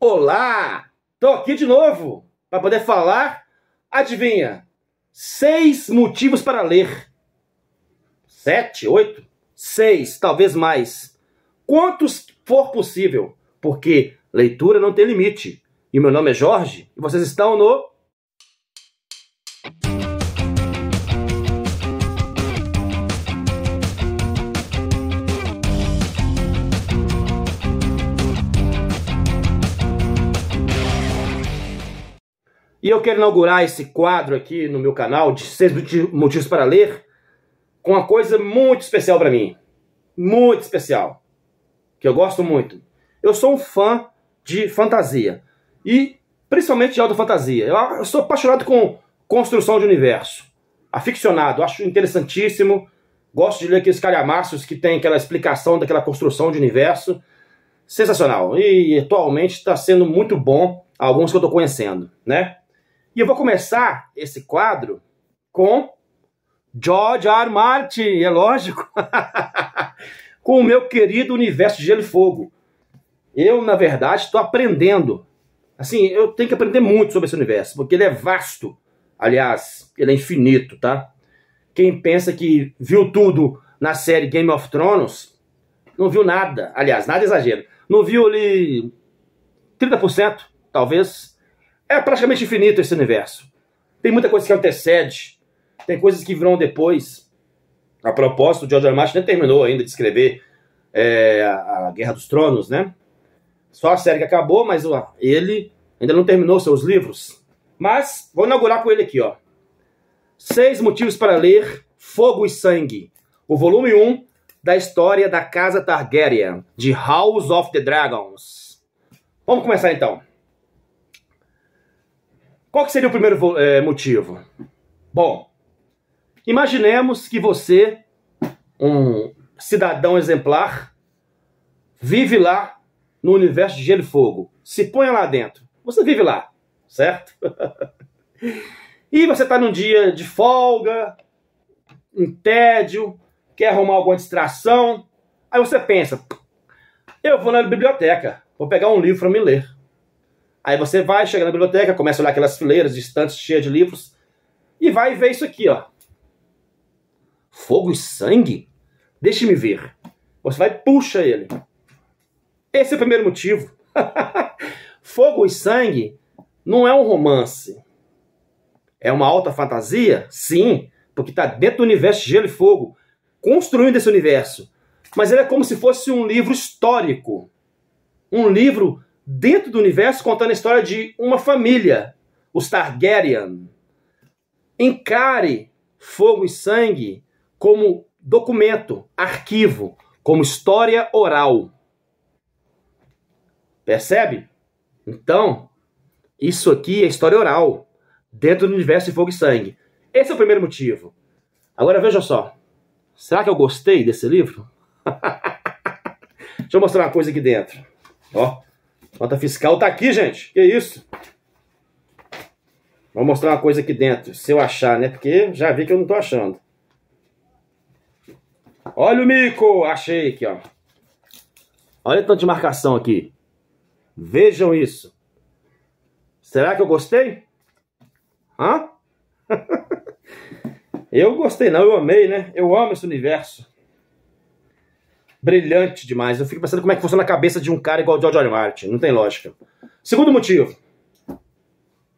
Olá! Estou aqui de novo para poder falar, adivinha, seis motivos para ler. Sete, oito, seis, talvez mais. Quantos for possível, porque leitura não tem limite. E meu nome é Jorge e vocês estão no E eu quero inaugurar esse quadro aqui no meu canal de seis motivos para ler com uma coisa muito especial para mim. Muito especial. Que eu gosto muito. Eu sou um fã de fantasia. E principalmente de autofantasia. Eu sou apaixonado com construção de universo. Aficionado, acho interessantíssimo. Gosto de ler aqueles calhamaços que tem aquela explicação daquela construção de universo. Sensacional. E atualmente está sendo muito bom alguns que eu estou conhecendo, né? E eu vou começar esse quadro com George R. Martin, é lógico, com o meu querido universo de Gelo e Fogo. Eu, na verdade, estou aprendendo. Assim, eu tenho que aprender muito sobre esse universo, porque ele é vasto. Aliás, ele é infinito, tá? Quem pensa que viu tudo na série Game of Thrones, não viu nada. Aliás, nada exagero. Não viu ali 30%, talvez. É praticamente infinito esse universo. Tem muita coisa que antecede, tem coisas que virão depois. A propósito, o George R. Martin nem terminou ainda de escrever é, a Guerra dos Tronos, né? Só a série que acabou, mas ó, ele ainda não terminou seus livros. Mas vou inaugurar com ele aqui, ó. Seis motivos para ler Fogo e Sangue, o volume 1 um da história da Casa Targaryen, de House of the Dragons. Vamos começar então. Qual seria o primeiro é, motivo? Bom, imaginemos que você, um cidadão exemplar, vive lá no universo de gelo e fogo. Se ponha lá dentro. Você vive lá, certo? e você está num dia de folga, em tédio, quer arrumar alguma distração. Aí você pensa: eu vou na biblioteca, vou pegar um livro para me ler. Aí você vai, chega na biblioteca, começa a olhar aquelas fileiras distantes cheias de livros e vai ver isso aqui, ó. Fogo e sangue? Deixe-me ver. Você vai puxa ele. Esse é o primeiro motivo. Fogo e sangue não é um romance. É uma alta fantasia? Sim, porque está dentro do universo de gelo e fogo, construindo esse universo. Mas ele é como se fosse um livro histórico. Um livro dentro do universo contando a história de uma família, os Targaryen. Encare Fogo e Sangue como documento, arquivo, como história oral. Percebe? Então, isso aqui é história oral, dentro do universo de Fogo e Sangue. Esse é o primeiro motivo. Agora veja só. Será que eu gostei desse livro? Deixa eu mostrar uma coisa aqui dentro. Ó. Nota fiscal tá aqui, gente. Que isso? Vou mostrar uma coisa aqui dentro, se eu achar, né? Porque já vi que eu não tô achando. Olha o mico! Achei aqui, ó. Olha tanto de marcação aqui. Vejam isso. Será que eu gostei? Hã? eu gostei não, eu amei, né? Eu amo esse universo brilhante demais. Eu fico pensando como é que funciona a cabeça de um cara igual o George R. Martin. Não tem lógica. Segundo motivo.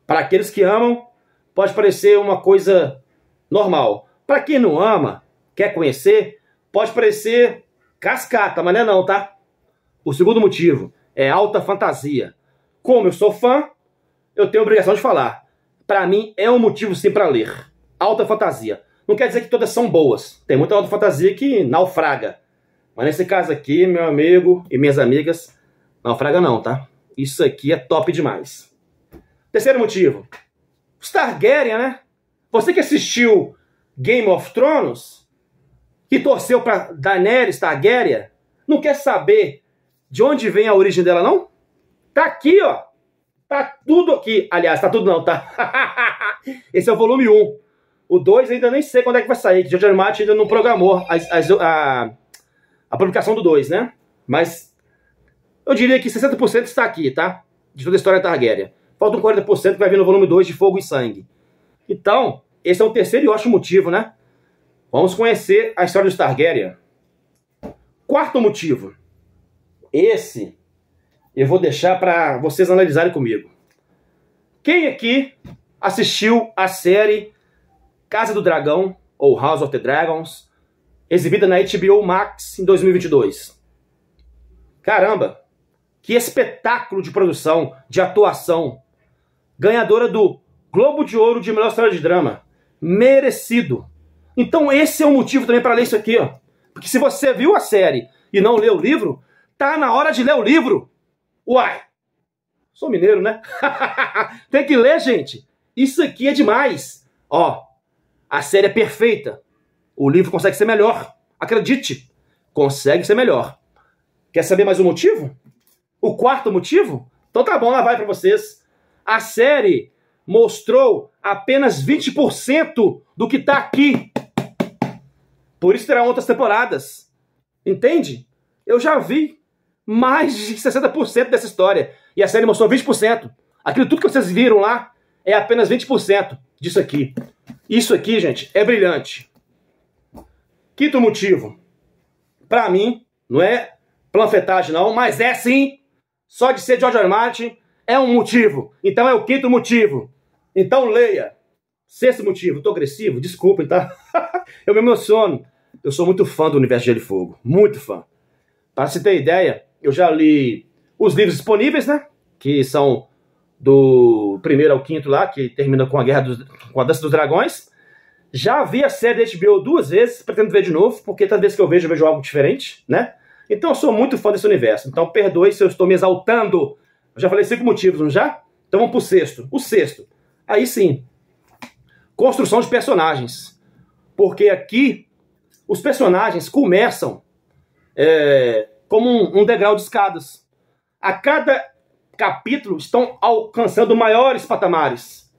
Para aqueles que amam, pode parecer uma coisa normal. Para quem não ama, quer conhecer, pode parecer cascata, mas não é não, tá? O segundo motivo é alta fantasia. Como eu sou fã, eu tenho obrigação de falar. Para mim é um motivo sim para ler. Alta fantasia. Não quer dizer que todas são boas. Tem muita alta fantasia que naufraga. Mas nesse caso aqui, meu amigo e minhas amigas, naufraga não, tá? Isso aqui é top demais. Terceiro motivo. Os Targaryen, né? Você que assistiu Game of Thrones, que torceu pra Daenerys Targaryen, não quer saber de onde vem a origem dela, não? Tá aqui, ó. Tá tudo aqui. Aliás, tá tudo não, tá? Esse é o volume 1. O 2 ainda nem sei quando é que vai sair, que George Martin ainda não programou as, as, a, a publicação do 2, né? Mas eu diria que 60% está aqui, tá? De toda a história da Targaryen. um 40% que vai vir no volume 2 de Fogo e Sangue. Então, esse é o terceiro e ótimo motivo, né? Vamos conhecer a história dos Targaryen. Quarto motivo. Esse eu vou deixar para vocês analisarem comigo. Quem aqui assistiu a série Casa do Dragão ou House of the Dragons exibida na HBO Max em 2022. Caramba! Que espetáculo de produção, de atuação. Ganhadora do Globo de Ouro de Melhor História de Drama. Merecido. Então esse é o um motivo também para ler isso aqui, ó. Porque se você viu a série e não leu o livro, tá na hora de ler o livro. Uai! Sou mineiro, né? Tem que ler, gente. Isso aqui é demais. Ó, a série é perfeita. O livro consegue ser melhor. Acredite, consegue ser melhor. Quer saber mais um motivo? O quarto motivo? Então tá bom, lá vai para vocês. A série mostrou apenas 20% do que tá aqui. Por isso terá outras temporadas. Entende? Eu já vi mais de 60% dessa história. E a série mostrou 20%. Aquilo tudo que vocês viram lá é apenas 20% disso aqui. Isso aqui, gente, é brilhante. Quinto motivo. Para mim, não é planfetagem não, mas é sim. Só de ser George R. Martin é um motivo. Então é o quinto motivo. Então leia. Sexto motivo, tô agressivo, desculpem, tá? eu me emociono. Eu sou muito fã do Universo de Gelo e Fogo, muito fã. Para se ter ideia, eu já li os livros disponíveis, né? Que são do primeiro ao quinto lá, que termina com a Guerra dos, com a Dança dos Dragões. Já vi a série da HBO duas vezes, pretendo ver de novo, porque toda vez que eu vejo, eu vejo algo diferente, né? Então eu sou muito fã desse universo. Então perdoe se eu estou me exaltando. Eu já falei cinco motivos, não já? Então vamos pro sexto. O sexto. Aí sim. Construção de personagens. Porque aqui os personagens começam é, como um, um degrau de escadas. A cada capítulo estão alcançando maiores patamares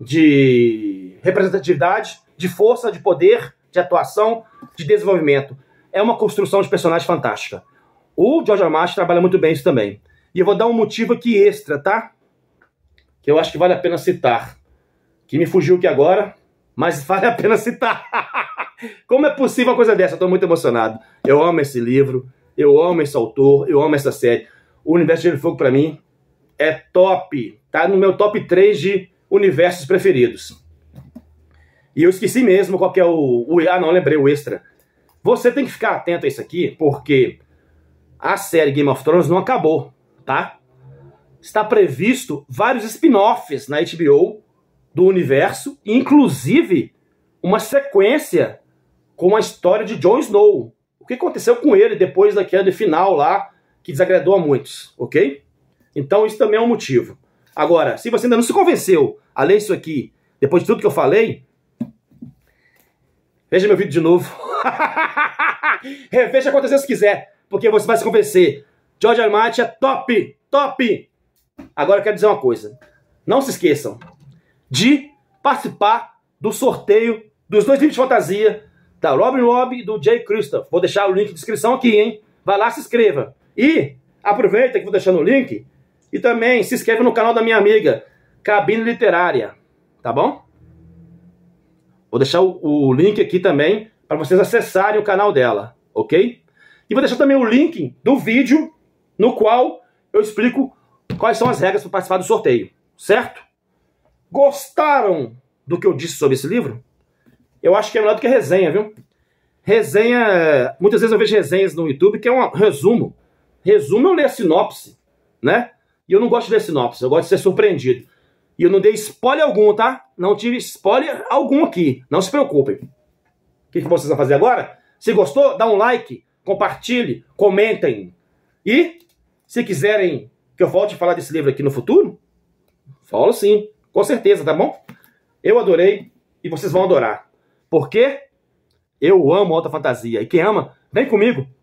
de representatividade, de força, de poder, de atuação, de desenvolvimento. É uma construção de personagens fantástica. O George R. Martin trabalha muito bem isso também. E eu vou dar um motivo aqui extra, tá? Que eu acho que vale a pena citar. Que me fugiu aqui agora, mas vale a pena citar. Como é possível uma coisa dessa? Eu tô muito emocionado. Eu amo esse livro, eu amo esse autor, eu amo essa série. O Universo de Gelo Fogo, pra mim, é top. Tá no meu top 3 de universos preferidos. E eu esqueci mesmo qual é o, o. Ah, não, lembrei o extra. Você tem que ficar atento a isso aqui, porque a série Game of Thrones não acabou, tá? Está previsto vários spin-offs na HBO do universo, inclusive uma sequência com a história de Jon Snow. O que aconteceu com ele depois daquela final lá, que desagradou a muitos, ok? Então isso também é um motivo. Agora, se você ainda não se convenceu a ler isso aqui, depois de tudo que eu falei, veja meu vídeo de novo. Reveja quantas vezes quiser, porque você vai se convencer. George Armati é top, top! Agora eu quero dizer uma coisa. Não se esqueçam de participar do sorteio dos dois livros de fantasia da Robin Lobby e do Jay Christoph. Vou deixar o link na descrição aqui, hein? Vai lá, se inscreva. E aproveita que vou deixando o link e também se inscreve no canal da minha amiga, Cabine Literária, tá bom? Vou deixar o, o link aqui também para vocês acessarem o canal dela, ok? E vou deixar também o link do vídeo no qual eu explico quais são as regras para participar do sorteio, certo? Gostaram do que eu disse sobre esse livro? Eu acho que é melhor do que resenha, viu? Resenha, muitas vezes eu vejo resenhas no YouTube que é um resumo. Resumo é eu ler a sinopse, né? E eu não gosto de ver sinopse, eu gosto de ser surpreendido. E eu não dei spoiler algum, tá? Não tive spoiler algum aqui. Não se preocupem. O que, que vocês vão fazer agora? Se gostou, dá um like, compartilhe, comentem. E, se quiserem que eu volte a falar desse livro aqui no futuro, falo sim, com certeza, tá bom? Eu adorei e vocês vão adorar. Porque eu amo alta fantasia. E quem ama, vem comigo.